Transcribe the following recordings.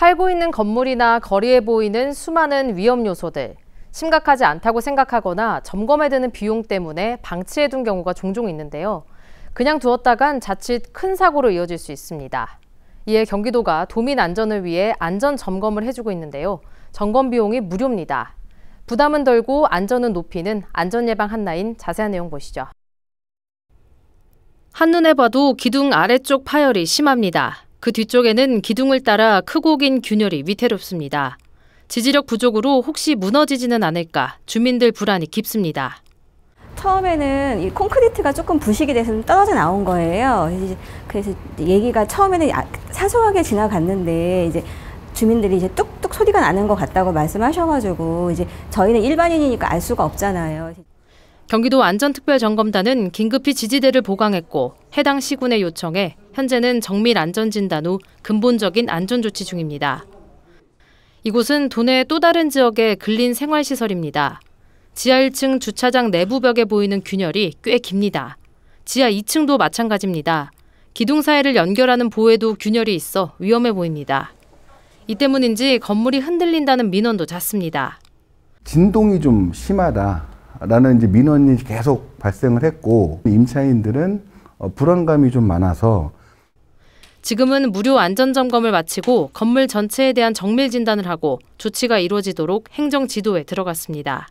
살고 있는 건물이나 거리에 보이는 수많은 위험 요소들, 심각하지 않다고 생각하거나 점검해 드는 비용 때문에 방치해둔 경우가 종종 있는데요. 그냥 두었다간 자칫 큰 사고로 이어질 수 있습니다. 이에 경기도가 도민 안전을 위해 안전 점검을 해주고 있는데요. 점검 비용이 무료입니다. 부담은 덜고 안전은 높이는 안전 예방 한나인 자세한 내용 보시죠. 한눈에 봐도 기둥 아래쪽 파열이 심합니다. 그 뒤쪽에는 기둥을 따라 크고 긴 균열이 위태롭습니다. 지지력 부족으로 혹시 무너지지는 않을까 주민들 불안이 깊습니다. 처음에는 이 콘크리트가 조금 부식이 돼서 떨어져 나온 거예요. 그래서 얘기가 처음에는 사소하게 지나갔는데 이제 주민들이 이제 뚝뚝 소리가 나는 것 같다고 말씀하셔가지고 이제 저희는 일반인이니까 알 수가 없잖아요. 경기도 안전특별점검단은 긴급히 지지대를 보강했고 해당 시군의 요청에 현재는 정밀 안전진단 후 근본적인 안전조치 중입니다. 이곳은 도내 또 다른 지역의 근린 생활시설입니다. 지하 1층 주차장 내부벽에 보이는 균열이 꽤 깁니다. 지하 2층도 마찬가지입니다. 기둥 사이를 연결하는 보에도 균열이 있어 위험해 보입니다. 이 때문인지 건물이 흔들린다는 민원도 잦습니다. 진동이 좀 심하다라는 이제 민원이 계속 발생을 했고 임차인들은 어, 불안감이 좀 많아서 지금은 무료 안전점검을 마치고 건물 전체에 대한 정밀 진단을 하고 조치가 이루어지도록 행정 지도에 들어갔습니다.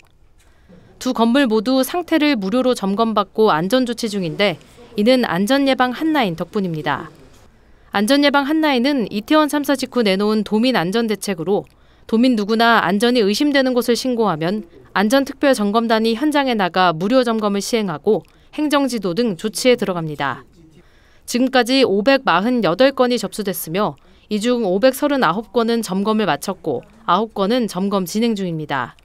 두 건물 모두 상태를 무료로 점검받고 안전 조치 중인데 이는 안전예방 한라인 덕분입니다. 안전예방 한라인은 이태원 3사 직후 내놓은 도민 안전 대책으로 도민 누구나 안전이 의심되는 곳을 신고하면 안전특별점검단이 현장에 나가 무료 점검을 시행하고 행정지도 등 조치에 들어갑니다. 지금까지 548건이 접수됐으며 이 중 539건은 점검을 마쳤고 9건은 점검 진행 중입니다.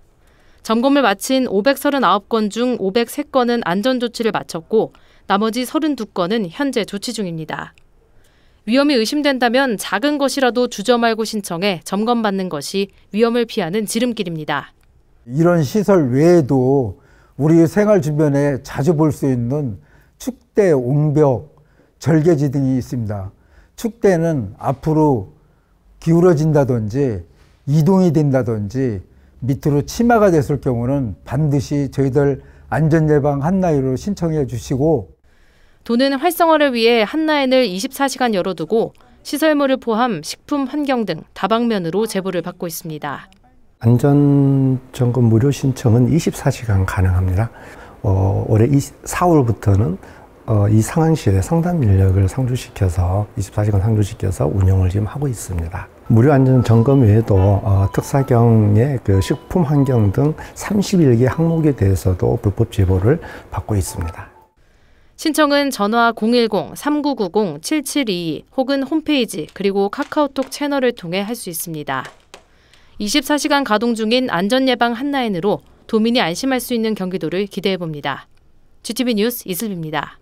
점검을 마친 539건 중 503건은 안전조치를 마쳤고 나머지 32건은 현재 조치 중입니다. 위험이 의심된다면 작은 것이라도 주저 말고 신청해 점검받는 것이 위험을 피하는 지름길입니다. 이런 시설 외에도 우리 생활 주변에 자주 볼 수 있는 축대, 옹벽, 절개지 등이 있습니다. 축대는 앞으로 기울어진다든지 이동이 된다든지 밑으로 치마가 됐을 경우는 반드시 저희들 안전예방 한나이로 신청해 주시고 도는 활성화를 위해 한나인을 24시간 열어두고 시설물을 포함 식품, 환경 등 다방면으로 제보를 받고 있습니다. 안전점검 무료 신청은 24시간 가능합니다. 어, 올해 20, 4월부터는 어, 이상황시에 상담 인력을 상주시켜서 24시간 상주시켜서 운영을 지금 하고 있습니다. 무료 안전 점검 외에도 어, 특사경의 그 식품 환경 등 31개 항목에 대해서도 불법 제보를 받고 있습니다. 신청은 전화 010-3990-7722 혹은 홈페이지 그리고 카카오톡 채널을 통해 할 수 있습니다. 24시간 가동 중인 안전예방 한라인으로 도민이 안심할 수 있는 경기도를 기대해 봅니다. GTV 뉴스 이슬비입니다.